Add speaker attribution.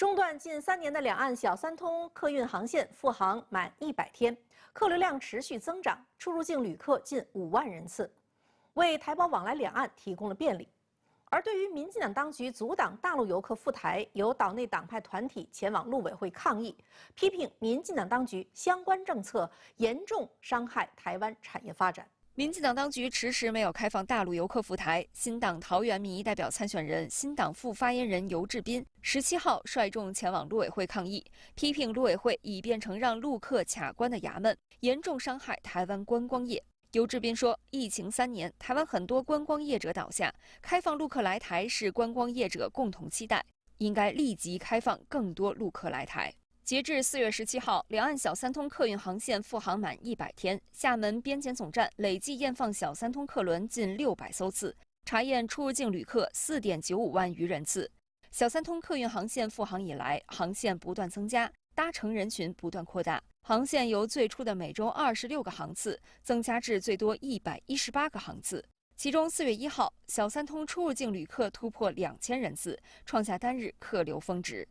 Speaker 1: 中断近三年的两岸小三通客运航线复航满一百天，客流量持续增长，出入境旅客近五万人次，为台胞往来两岸提供了便利。而对于民进党当局阻挡大陆游客赴台，有岛内党派团体前往陆委会抗议，批评民进党当局相关政策
Speaker 2: 严重伤害台湾产业发展。民进党当局迟迟没有开放大陆游客赴台，新党桃园民意代表参选人、新党副发言人尤志斌十七号率众前往陆委会抗议，批评陆委会已变成让陆客卡关的衙门，严重伤害台湾观光业。尤志斌说：“疫情三年，台湾很多观光业者倒下，开放陆客来台是观光业者共同期待，应该立即开放更多陆客来台。”截至四月十七号，两岸小三通客运航线复航满一百天，厦门边检总站累计验放小三通客轮近六百艘次，查验出入境旅客四点九五万余人次。小三通客运航线复航以来，航线不断增加，搭乘人群不断扩大，航线由最初的每周二十六个航次增加至最多一百一十八个航次，其中四月一号，小三通出入境旅客突破两千人次，创下单日客流峰值。